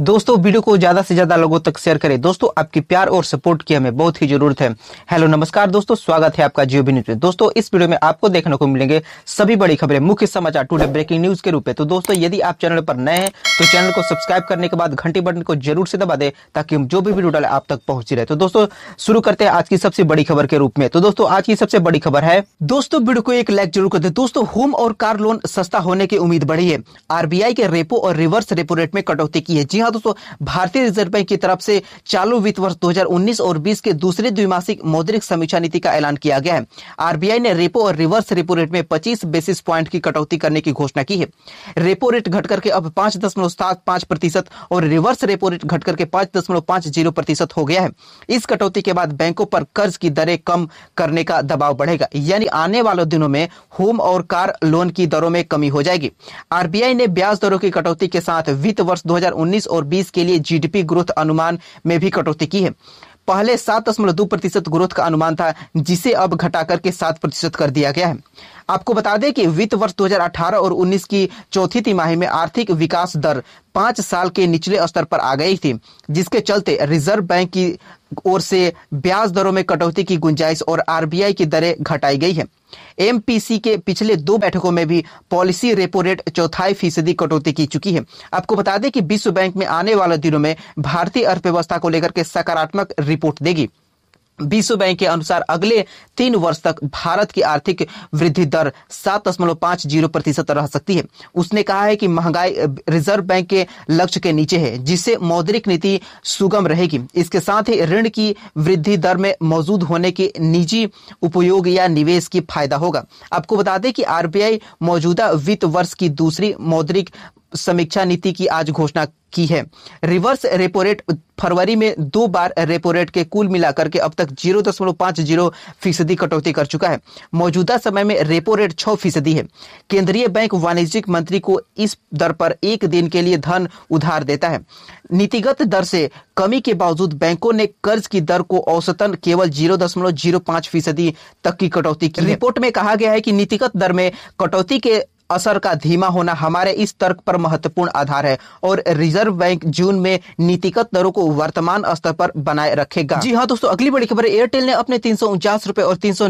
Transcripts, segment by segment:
दोस्तों वीडियो को ज्यादा से ज्यादा लोगों तक शेयर करें दोस्तों आपकी प्यार और सपोर्ट की हमें बहुत ही जरूरत है हेलो नमस्कार दोस्तों स्वागत है आपका जियो न्यूज में दोस्तों इस वीडियो में आपको देखने को मिलेंगे सभी बड़ी खबरें मुख्य समाचार टुडे ब्रेकिंग न्यूज के रूप में तो दोस्तों यदि आप चैनल पर नए हैं तो चैनल को सब्सक्राइब करने के बाद घंटी बटन को जरूर से दबा दे ताकि हम जो भी वीडियो डाले आप तक पहुंच रहे तो दोस्तों शुरू करते हैं आज की सबसे बड़ी खबर के रूप में तो दोस्तों आज की सबसे बड़ी खबर है दोस्तों वीडियो को एक लाइक जरूर कर दे दोस्तों होम और कार लोन सस्ता होने की उम्मीद बढ़ी है आरबीआई के रेपो और रिवर्स रेपो रेट में कटौती की है जी हाँ साथ दोस्तों भारतीय रिजर्व बैंक की तरफ से चालू वित्त वर्ष 2019 और 20 के दूसरे द्विमासिक मौद्रिक समीक्षा नीति का ऐलान किया गया है आरबीआई ने रेपो और रिवर्स रेपो रेट में 25 बेसिस प्वाइंट की कटौती करने की घोषणा की है रेपो रेट घटकर के अब पांच प्रतिशत और रिवर्स रेपो रेट घटकर के पांच प्रतिशत हो गया है इस कटौती के बाद बैंकों पर कर्ज की दरें कम करने का दबाव बढ़ेगा यानी आने वाले दिनों में होम और कार लोन की दरों में कमी हो जाएगी आरबीआई ने ब्याज दरों की कटौती के साथ वित्त वर्ष 2019 और और बीस के लिए जीडीपी ग्रोथ अनुमान में भी कटौती की है पहले सात दशमलव दो प्रतिशत ग्रोथ का अनुमान था जिसे अब घटाकर के सात प्रतिशत कर दिया गया है आपको बता दें कि वित्त वर्ष 2018 और 19 की चौथी तिमाही में आर्थिक विकास दर पांच साल के निचले स्तर पर आ गई थी जिसके चलते रिजर्व बैंक की ओर से ब्याज दरों में कटौती की गुंजाइश और आरबीआई की दरें घटाई गई है एमपीसी के पिछले दो बैठकों में भी पॉलिसी रेपो रेट चौथाई फीसदी कटौती की चुकी है आपको बता दें कि विश्व बैंक में आने वाले दिनों में भारतीय अर्थव्यवस्था को लेकर के सकारात्मक रिपोर्ट देगी विश्व बैंक के अनुसार अगले तीन वर्ष तक भारत की आर्थिक वृद्धि दर सात दशमलव पांच जीरो प्रतिशत रह सकती है उसने कहा है कि महंगाई रिजर्व बैंक के लक्ष्य के नीचे है जिससे मौद्रिक नीति सुगम रहेगी इसके साथ ही ऋण की वृद्धि दर में मौजूद होने के निजी उपयोग या निवेश की फायदा होगा आपको बता दें कि आरबीआई मौजूदा वित्त वर्ष की दूसरी मौद्रिक समीक्षा नीति की आज घोषणा की है रिवर्स रेपो रेट फरवरी में दो बार रेपो रेट के कुल मिलाकर के अब तक जीरो दशमलव पांच जीरो फीसदी कटौती कर चुका है मौजूदा समय में रेपो रेट छह फीसदी है केंद्रीय बैंक वाणिज्यिक मंत्री को इस दर पर एक दिन के लिए धन उधार देता है नीतिगत दर से कमी के बावजूद बैंकों ने कर्ज की दर को औसतन केवल जीरो दशमलव जीरो पांच फीसदी तक की कटौती की रिपोर्ट में कहा गया है कि नीतिगत दर में कटौती के असर का धीमा होना हमारे इस तर्क पर महत्वपूर्ण आधार है और रिजर्व बैंक जून में नीतिगत दरों को वर्तमान स्तर पर बनाए रखेगा जी हाँ दोस्तों अगली बड़ी खबर एयरटेल ने अपने तीन सौ और तीन सौ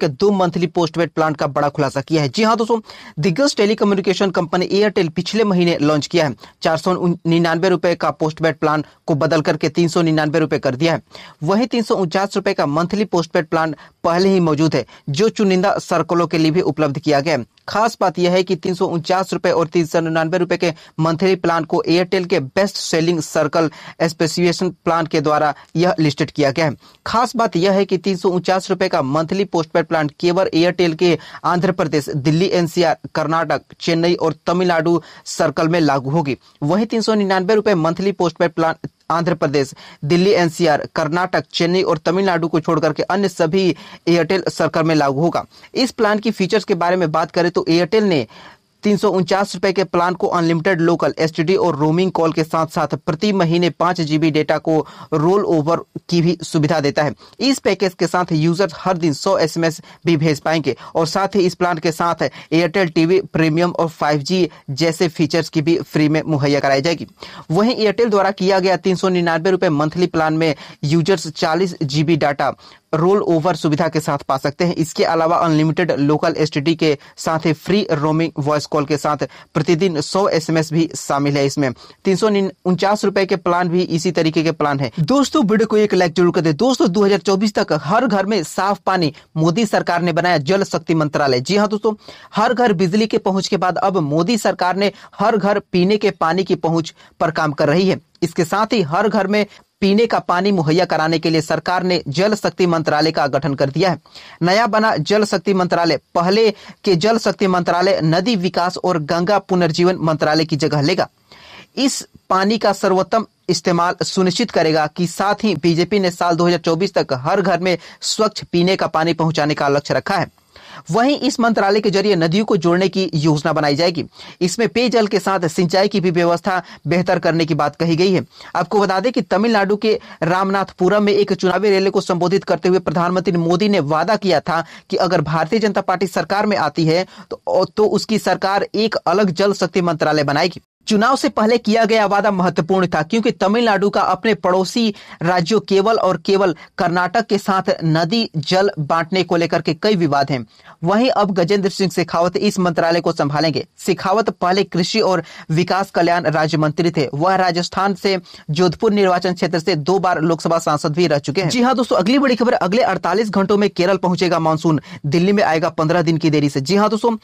के दो मंथली पोस्टपेड प्लान का बड़ा खुलासा किया है जी हाँ दोस्तों दिग्गज टेलीकम्युनिकेशन कंपनी एयरटेल पिछले महीने लॉन्च किया है चार रुपए का पोस्टपेड प्लान को बदल करके तीन रूपए कर दिया है वही तीन सौ का मंथली पोस्टपेड प्लान पहले ही मौजूद है जो चुनिंदा सर्कलों के लिए भी उपलब्ध किया गया है खास बात यह है कि तीन रुपए और तीन सौ निन्यानवे रुपए के मंथली प्लान को एयरटेल के best selling circle specification plan के द्वारा यह लिस्टेड किया गया है खास बात यह है कि तीन रुपए का मंथली पोस्टपेड प्लान केवल एयरटेल के आंध्र प्रदेश दिल्ली एनसीआर कर्नाटक चेन्नई और तमिलनाडु सर्कल में लागू होगी वही तीन सौ निन्यानवे रुपए monthly postpaid plan Andhra Pradesh Delhi NCR Karnataka Chennai और तमिलनाडु को छोड़कर के अन्य सभी एयरटेल सर्कल में लागू होगा इस प्लान की फीचर्स के बारे में बात करें तो एयरटेल ने तीन सौ उनचास रुपए के प्लान को अनलिमिटेड लोकल एस और रोमिंग कॉल के साथ साथ प्रति महीने पांच जीबी डेटा को रोल ओवर की भी सुविधा देता है इस पैकेज के साथ यूजर हर दिन सौ एस भी भेज पाएंगे और साथ ही इस प्लान के साथ एयरटेल टीवी प्रीमियम और फाइव जैसे फीचर्स की भी फ्री में मुहैया कराई जाएगी वहीं एयरटेल द्वारा किया गया तीन रुपए मंथली प्लान में यूजर्स चालीस जीबी डाटा रोल ओवर सुविधा के साथ पा सकते हैं इसके अलावा अनलिमिटेड लोकल एस के साथ ही फ्री रोमिंग वॉइस कॉल के साथ प्रतिदिन सौ एस भी शामिल है इसमें तीन सौ के प्लान भी इसी तरीके के प्लान है दोस्तों वीडियो को एक लाइक जरूर कर दे दोस्तों दो तक हर घर में साफ पानी मोदी सरकार ने बनाया जल शक्ति मंत्रालय जी हाँ दोस्तों हर घर बिजली के पहुंच के बाद अब मोदी सरकार ने हर घर पीने के पानी की पहुंच पर काम कर रही है इसके साथ ही हर घर में पीने का पानी मुहैया कराने के लिए सरकार ने जल शक्ति मंत्रालय का गठन कर दिया है नया बना जल शक्ति मंत्रालय पहले के जल शक्ति मंत्रालय नदी विकास और गंगा पुनर्जीवन मंत्रालय की जगह लेगा इस पानी का सर्वोत्तम इस्तेमाल सुनिश्चित करेगा कि साथ ही बीजेपी ने साल 2024 तक हर घर में स्वच्छ पीने का पानी पहुंचाने का लक्ष्य रखा है वहीं इस मंत्रालय के जरिए नदियों को जोड़ने की योजना बनाई जाएगी इसमें पेयजल के साथ सिंचाई की भी व्यवस्था बेहतर करने की बात कही गई है आपको बता दें कि तमिलनाडु के रामनाथपुरम में एक चुनावी रैली को संबोधित करते हुए प्रधानमंत्री मोदी ने वादा किया था कि अगर भारतीय जनता पार्टी सरकार में आती है तो, तो उसकी सरकार एक अलग जल शक्ति मंत्रालय बनाएगी चुनाव से पहले किया गया वादा महत्वपूर्ण था क्योंकि तमिलनाडु का अपने पड़ोसी राज्यों केवल और केवल कर्नाटक के साथ नदी जल बांटने को लेकर के कई विवाद हैं वहीं अब गजेंद्र सिंह शेखावत इस मंत्रालय को संभालेंगे शेखावत पहले कृषि और विकास कल्याण राज्य मंत्री थे वह राजस्थान से जोधपुर निर्वाचन क्षेत्र से दो बार लोकसभा सांसद भी रह चुके हैं जी हाँ दोस्तों अगली बड़ी खबर अगले अड़तालीस घंटों में केरल पहुंचेगा मानसून दिल्ली में आएगा पंद्रह दिन की देरी से जी हाँ दोस्तों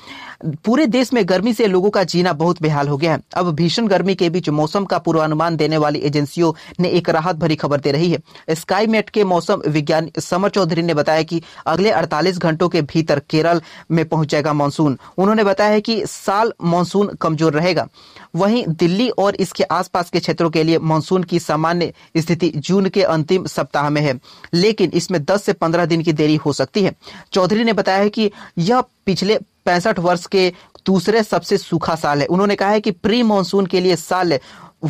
पूरे देश में गर्मी से लोगों का जीना बहुत बेहाल हो गया है अब भीषण गर्मी के बीच मौसम का पूर्वानुमान देने वाली एजेंसियों ने एक राहत भरी खबर दे रही है स्काई मेट के मौसम विज्ञानी समर चौधरी ने बताया कि अगले 48 घंटों के भीतर केरल में पहुंचेगा मानसून उन्होंने बताया कि साल मानसून कमजोर रहेगा वहीं दिल्ली और इसके आसपास के क्षेत्रों के लिए मानसून की सामान्य स्थिति जून के अंतिम सप्ताह में है लेकिन इसमें 10 से 15 दिन की देरी हो सकती है चौधरी ने बताया है कि यह पिछले पैंसठ वर्ष के दूसरे सबसे सूखा साल है उन्होंने कहा है कि प्री मानसून के लिए साल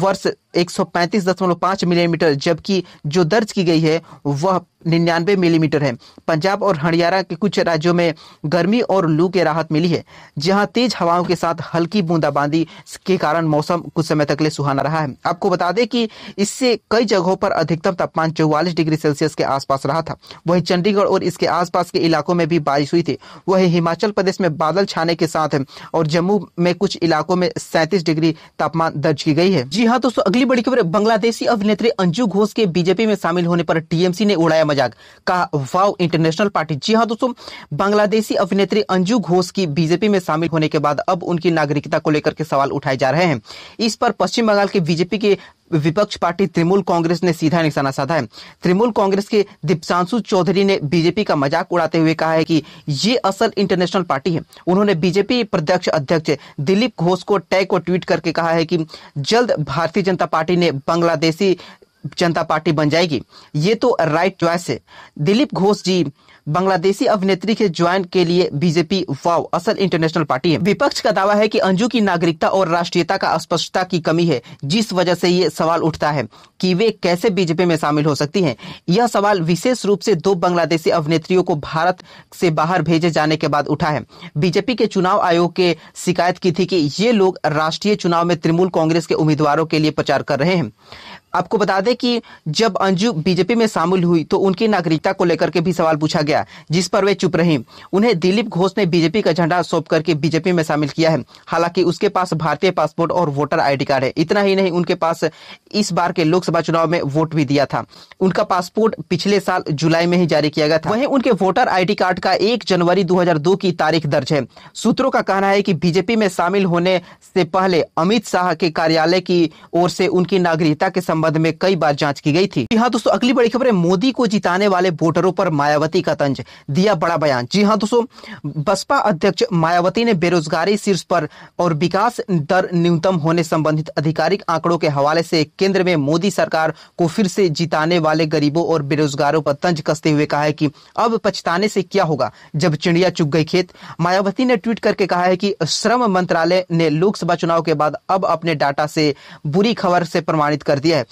वर्ष 135.5 मिलीमीटर जबकि जो दर्ज की गई है वह निन्यानवे मिलीमीटर है पंजाब और हरियाणा के कुछ राज्यों में गर्मी और लू के राहत मिली है जहां तेज हवाओं के साथ हल्की बूंदाबांदी के कारण मौसम कुछ समय तक ले सुहाना रहा है आपको बता दें कि इससे कई जगहों पर अधिकतम तापमान चौवालीस डिग्री सेल्सियस के आसपास रहा था वहीं चंडीगढ़ और इसके आसपास के इलाकों में भी बारिश हुई थी वही हिमाचल प्रदेश में बादल छाने के साथ और जम्मू में कुछ इलाकों में सैंतीस डिग्री तापमान दर्ज की गई है जी हाँ दोस्तों अगली अगली बड़ी खबर बांग्लादेशी अभिनेत्री अंजू घोष के बीजेपी में शामिल होने पर टीएमसी ने उड़ाया मजाक कहा वाव इंटरनेशनल पार्टी जी हाँ दोस्तों बांग्लादेशी अभिनेत्री अंजू घोष की बीजेपी में शामिल होने के बाद अब उनकी नागरिकता को लेकर के सवाल उठाए जा रहे हैं इस पर पश्चिम बंगाल के बीजेपी के विपक्ष पार्टी तृणमूल कांग्रेस ने सीधा निशाना साधा है तृणमूल कांग्रेस के दीपशांशु चौधरी ने बीजेपी का मजाक उड़ाते हुए कहा है कि ये असल इंटरनेशनल पार्टी है उन्होंने बीजेपी प्रत्यक्ष अध्यक्ष दिलीप घोष को टैग और ट्वीट करके कहा है कि जल्द भारतीय जनता पार्टी ने बांग्लादेशी जनता पार्टी बन जाएगी ये तो राइट चॉइस है दिलीप घोष जी बांग्लादेशी अभिनेत्री के ज्वाइन के लिए बीजेपी वाव असल इंटरनेशनल पार्टी है विपक्ष का दावा है कि अंजू की नागरिकता और राष्ट्रीयता का स्पष्टता की कमी है जिस वजह से ये सवाल उठता है कि वे कैसे बीजेपी में शामिल हो सकती हैं यह सवाल विशेष रूप से दो बांग्लादेशी अभिनेत्रियों को भारत से बाहर भेजे जाने के बाद उठा है बीजेपी के चुनाव आयोग के शिकायत की थी कि ये लोग राष्ट्रीय चुनाव में तृणमूल कांग्रेस के उम्मीदवारों के लिए प्रचार कर रहे हैं आपको बता दें कि जब अंजू बीजेपी में शामिल हुई तो उनकी नागरिकता को लेकर के भी सवाल पूछा गया जिस पर वे चुप रही उन्हें दिलीप घोष ने बीजेपी का झंडा सौंप करके बीजेपी में शामिल किया है हालांकि उसके पास भारतीय पासपोर्ट और वोटर आईडी कार्ड है इतना ही नहीं उनके पास इस बार के लोकसभा चुनाव में वोट भी दिया था उनका पासपोर्ट पिछले साल जुलाई में ही जारी किया गया था वहीं उनके वोटर आई कार्ड का एक जनवरी दो की तारीख दर्ज है सूत्रों का कहना है की बीजेपी में शामिल होने से पहले अमित शाह के कार्यालय की ओर से उनकी नागरिकता के संबंध संबंध में कई बार जांच की गई थी हाँ दोस्तों अगली बड़ी खबर है मोदी को जिताने वाले वोटरों पर मायावती का तंज दिया बड़ा बयान जी हाँ दोस्तों बसपा अध्यक्ष मायावती ने बेरोजगारी शीर्ष पर और विकास दर न्यूनतम होने संबंधित आधिकारिक आंकड़ों के हवाले से केंद्र में मोदी सरकार को फिर से जिताने वाले गरीबों और बेरोजगारों पर तंज कसते हुए कहा है कि अब पछताने से क्या होगा जब चिड़िया चुग गई खेत मायावती ने ट्वीट करके कहा है कि श्रम मंत्रालय ने लोकसभा चुनाव के बाद अब अपने डाटा से बुरी खबर से प्रमाणित कर दिया है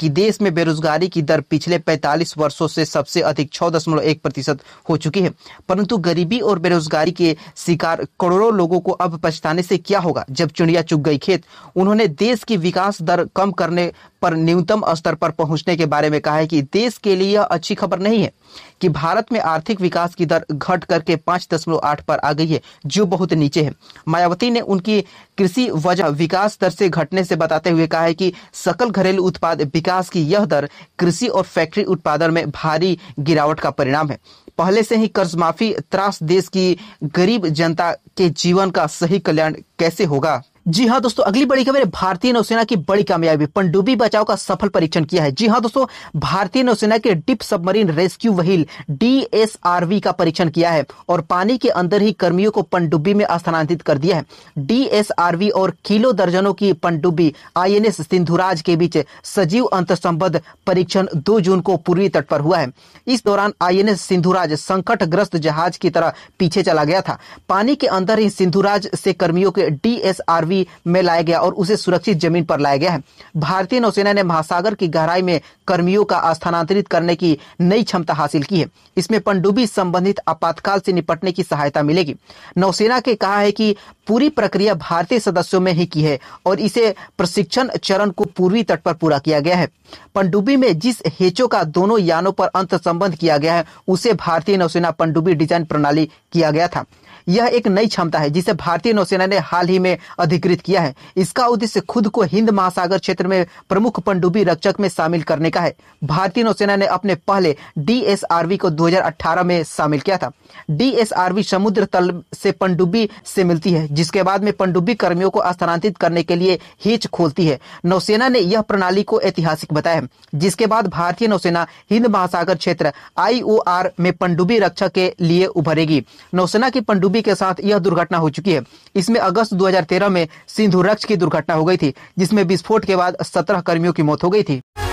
कि देश में बेरोजगारी की दर पिछले 45 वर्षों से सबसे अधिक छह दशमलव एक प्रतिशत हो चुकी है परंतु गरीबी और बेरोजगारी के शिकार करोड़ों लोगों को अब पछताने से क्या होगा जब चुनिया चुग गई खेत उन्होंने देश की विकास दर कम करने पर न्यूनतम स्तर पर पहुंचने के बारे में कहा है कि देश के लिए यह अच्छी खबर नहीं है कि भारत में आर्थिक विकास की दर घट करके पांच दशमलव आठ पर आ गई है जो बहुत नीचे है मायावती ने उनकी कृषि वजह विकास दर से घटने से बताते हुए कहा है कि सकल घरेलू उत्पाद विकास की यह दर कृषि और फैक्ट्री उत्पादन में भारी गिरावट का परिणाम है पहले से ही कर्ज माफी त्रास देश की गरीब जनता के जीवन का सही कल्याण कैसे होगा जी हाँ दोस्तों अगली बड़ी खबर है भारतीय नौसेना की बड़ी कामयाबी पनडुब्बी बचाव का सफल परीक्षण किया है जी हाँ दोस्तों भारतीय नौसेना के deep submarine rescue vehicle का परीक्षण किया है और पानी के अंदर ही कर्मियों को पनडुब्बी में स्थानांतरित कर दिया है वी और किलो दर्जनों की पनडुब्बी एस सिंधुराज के बीच सजीव अंत संबद्ध परीक्षण दो जून को पूर्वी तट पर हुआ है इस दौरान आई एस सिंधुराज संकट ग्रस्त जहाज की तरह पीछे चला गया था पानी के अंदर ही सिंधुराज से कर्मियों के वी नवी में लाया गया और उसे सुरक्षित जमीन पर लाया गया है भारतीय नौसेना ने महासागर की गहराई में कर्मियों का स्थानांतरित करने की नई क्षमता हासिल की है इसमें पनडुब्बी संबंधित आपातकाल से निपटने की सहायता मिलेगी नौसेना के कहा है कि पूरी प्रक्रिया भारतीय सदस्यों में ही की है और इसे प्रशिक्षण चरण को पूर्वी तट पर पूरा किया गया है पनडुब्बी में जिस हेचो का दोनों यानों पर अंत संबंध किया गया है उसे भारतीय नौसेना पनडुब्बी डिजाइन प्रणाली किया गया था यह एक नई क्षमता है जिसे भारतीय नौसेना ने हाल ही में अधिकृत किया है इसका उद्देश्य खुद को हिंद महासागर क्षेत्र में प्रमुख पनडुब्बी रक्षक में शामिल करने का है भारतीय नौसेना ने अपने पहले डीएसआरवी को 2018 में शामिल किया था डीएसआरवी समुद्र तल से पनडुब्बी से मिलती है जिसके बाद में पनडुब्बी कर्मियों को स्थानांतरित करने के लिए हिच खोलती है नौसेना ने यह प्रणाली को ऐतिहासिक बताया है जिसके बाद भारतीय नौसेना हिंद महासागर क्षेत्र आईओआर में पनडुब्बी रक्षा के लिए उभरेगी नौसेना की पनडुब्बी के साथ यह दुर्घटना हो चुकी है इसमें अगस्त 2013 में सिंधु रक्ष की दुर्घटना हो गई थी जिसमें विस्फोट के बाद सत्रह कर्मियों की मौत हो गई थी